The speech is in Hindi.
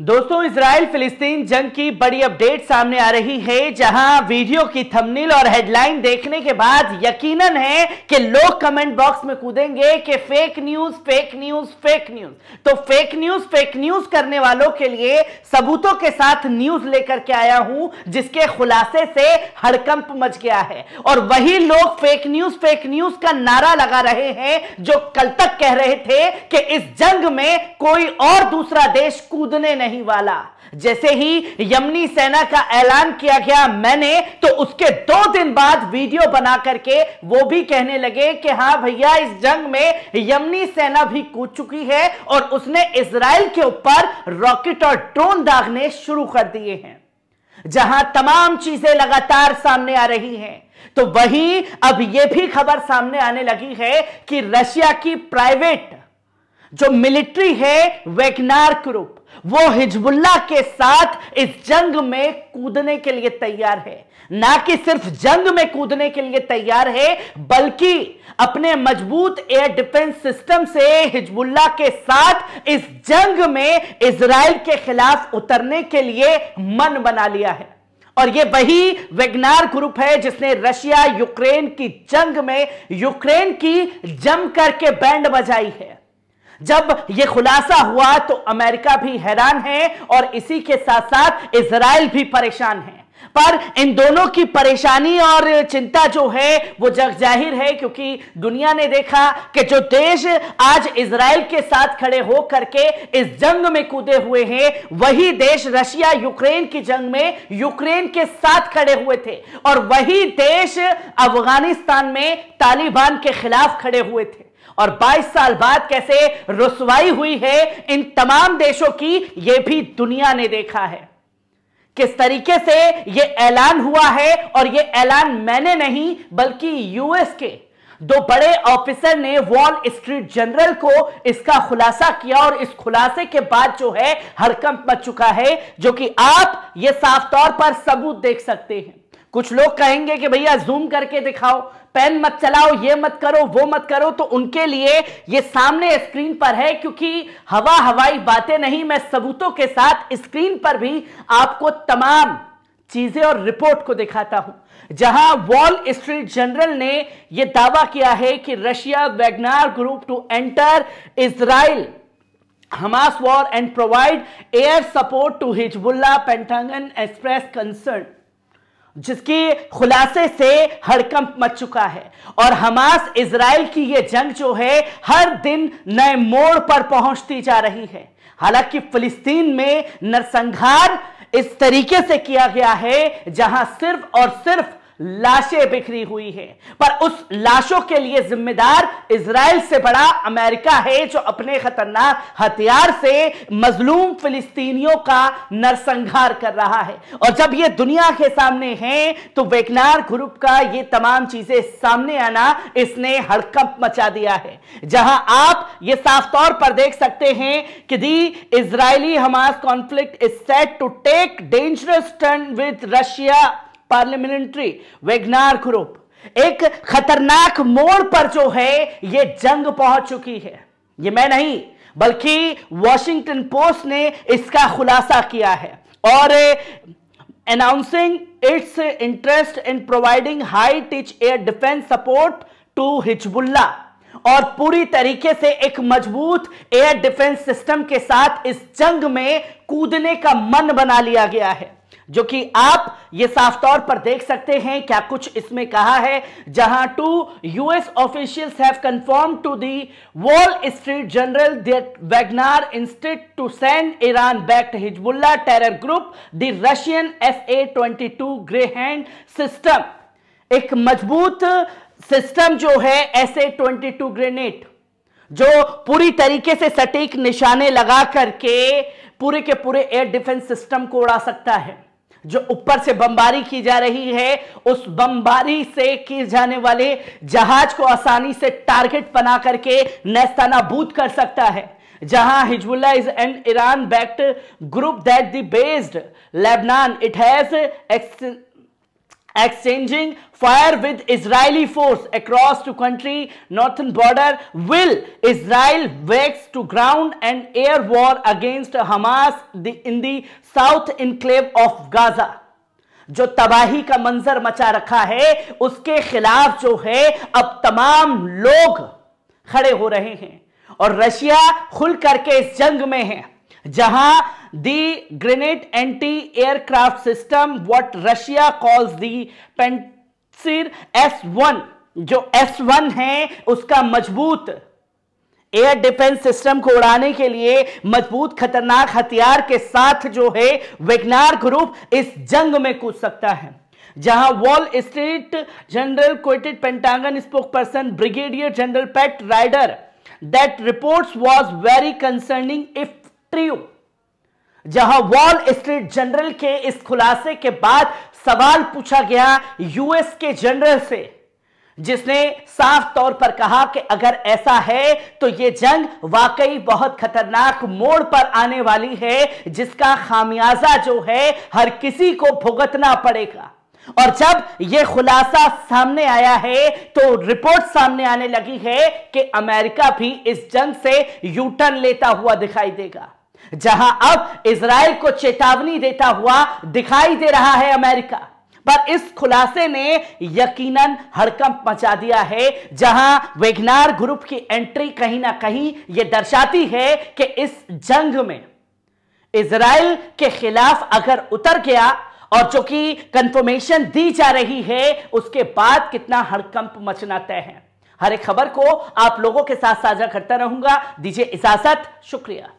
दोस्तों इसराइल फिलिस्तीन जंग की बड़ी अपडेट सामने आ रही है जहां वीडियो की थंबनेल और हेडलाइन देखने के बाद यकीनन है कि लोग कमेंट बॉक्स में कूदेंगे कि fake news fake news fake news तो फेक न्यूज फेक न्यूज करने वालों के लिए सबूतों के साथ न्यूज लेकर के आया हूं जिसके खुलासे से हड़कंप मच गया है और वही लोग फेक न्यूज फेक न्यूज का नारा लगा रहे हैं जो कल तक कह रहे थे कि इस जंग में कोई और दूसरा देश कूदने नहीं नहीं वाला जैसे ही यमनी सेना का ऐलान किया गया मैंने तो उसके दो दिन बाद वीडियो बना करके वो भी कहने लगे कि हाँ भैया इस जंग में यमनी सेना भी कूद चुकी है और उसने इसराइल के ऊपर रॉकेट और ड्रोन दागने शुरू कर दिए हैं जहां तमाम चीजें लगातार सामने आ रही हैं तो वहीं अब यह भी खबर सामने आने लगी है कि रशिया की प्राइवेट जो मिलिट्री है वेगनार ग्रुप वो हिजबुल्ला के साथ इस जंग में कूदने के लिए तैयार है ना कि सिर्फ जंग में कूदने के लिए तैयार है बल्कि अपने मजबूत एयर डिफेंस सिस्टम से हिजबुल्ला के साथ इस जंग में इसराइल के खिलाफ उतरने के लिए मन बना लिया है और ये वही वेगनार ग्रुप है जिसने रशिया यूक्रेन की जंग में यूक्रेन की जम करके बैंड बजाई है जब यह खुलासा हुआ तो अमेरिका भी हैरान है और इसी के साथ साथ इसराइल भी परेशान है पर इन दोनों की परेशानी और चिंता जो है वो जग जाहिर है क्योंकि दुनिया ने देखा कि जो देश आज इसराइल के साथ खड़े हो करके इस जंग में कूदे हुए हैं वही देश रशिया यूक्रेन की जंग में यूक्रेन के साथ खड़े हुए थे और वही देश अफगानिस्तान में तालिबान के खिलाफ खड़े हुए थे और 22 साल बाद कैसे रसवाई हुई है इन तमाम देशों की यह भी दुनिया ने देखा है किस तरीके से यह ऐलान हुआ है और यह ऐलान मैंने नहीं बल्कि यूएस के दो बड़े ऑफिसर ने वॉल स्ट्रीट जनरल को इसका खुलासा किया और इस खुलासे के बाद जो है हरकंप मच चुका है जो कि आप यह साफ तौर पर सबूत देख सकते हैं कुछ लोग कहेंगे कि भैया जूम करके दिखाओ पेन मत चलाओ ये मत करो वो मत करो तो उनके लिए ये सामने स्क्रीन पर है क्योंकि हवा हवाई बातें नहीं मैं सबूतों के साथ स्क्रीन पर भी आपको तमाम चीजें और रिपोर्ट को दिखाता हूं जहां वॉल स्ट्रीट जनरल ने यह दावा किया है कि Russia Wagner group to enter Israel Hamas war and provide air support to Hezbollah Pentagon express concern जिसकी खुलासे से हड़कंप मच चुका है और हमास इसराइल की यह जंग जो है हर दिन नए मोड़ पर पहुंचती जा रही है हालांकि फिलिस्तीन में नरसंहार इस तरीके से किया गया है जहां सिर्फ और सिर्फ लाशें बिखरी हुई हैं पर उस लाशों के लिए जिम्मेदार इसराइल से बड़ा अमेरिका है जो अपने खतरनाक हथियार से मजलूम फिलिस्तीनियों का नरसंहार कर रहा है और जब ये दुनिया के सामने है तो वेगनार ग्रुप का ये तमाम चीजें सामने आना इसने हड़कंप मचा दिया है जहां आप ये साफ तौर पर देख सकते हैं कि the Israeli Hamas conflict is set to take dangerous turn with Russia parliamentary Wagner group एक खतरनाक मोड़ पर जो है यह जंग पहुंच चुकी है यह मैं नहीं बल्कि वॉशिंगटन पोस्ट ने इसका खुलासा किया है और announcing its interest in providing high tech air defence support to Hezbollah और पूरी तरीके से एक मजबूत एयर डिफेंस सिस्टम के साथ इस जंग में कूदने का मन बना लिया गया है जो कि आप ये साफ तौर पर देख सकते हैं क्या कुछ इसमें कहा है जहां two US officials have confirm to the Wall Street Journal that Wagner to send Iran backed Hezbollah terror group the Russian S A twenty two hand system एक मजबूत सिस्टम जो है S A twenty two grenade जो पूरी तरीके से सटीक निशाने लगा करके पूरे के पूरे एयर डिफेंस सिस्टम को उड़ा सकता है जो ऊपर से बमबारी की जा रही है उस बमबारी से किए जाने वाले जहाज को आसानी से टारगेट बना करके नेस्तानाबूद कर सकता है जहां Hezbollah is an Iran backed group that the based Lebanon it has exchanging fire with Israeli force across to country northern border will Israel wakes to ground and air war against Hamas in the south enclave of Gaza. जो तबाही का मंजर मचा रखा है उसके खिलाफ जो है अब तमाम लोग खड़े हो रहे हैं और रशिया खुल करके इस जंग में है जहां the grenade anti-aircraft system what Russia calls the Pantsir s1 जो S-1 है उसका मजबूत एयर डिफेंस सिस्टम को उड़ाने के लिए मजबूत खतरनाक हथियार के साथ जो है वेगनार ग्रुप इस जंग में कूद सकता है जहां Wall Street Journal quoted Pentagon spokesperson Brigadier General Pat Ryder that reports was very concerning if true जहां वॉल स्ट्रीट जनरल के इस खुलासे के बाद सवाल पूछा गया यूएस के जनरल से जिसने साफ तौर पर कहा कि अगर ऐसा है तो यह जंग वाकई बहुत खतरनाक मोड़ पर आने वाली है जिसका खामियाजा जो है हर किसी को भुगतना पड़ेगा और जब यह खुलासा सामने आया है तो रिपोर्ट सामने आने लगी है कि अमेरिका भी इस जंग से यूटर्न लेता हुआ दिखाई देगा जहां अब इसराइल को चेतावनी देता हुआ दिखाई दे रहा है अमेरिका पर इस खुलासे ने यकीनन हड़कंप मचा दिया है जहां वेगनार ग्रुप की एंट्री कहीं ना कहीं यह दर्शाती है कि इस जंग में इसराइल के खिलाफ अगर उतर गया और जो कि कंफर्मेशन दी जा रही है उसके बाद कितना हड़कंप मचना तय है हर एक खबर को आप लोगों के साथ साझा करता रहूंगा दीजिए इजाजत शुक्रिया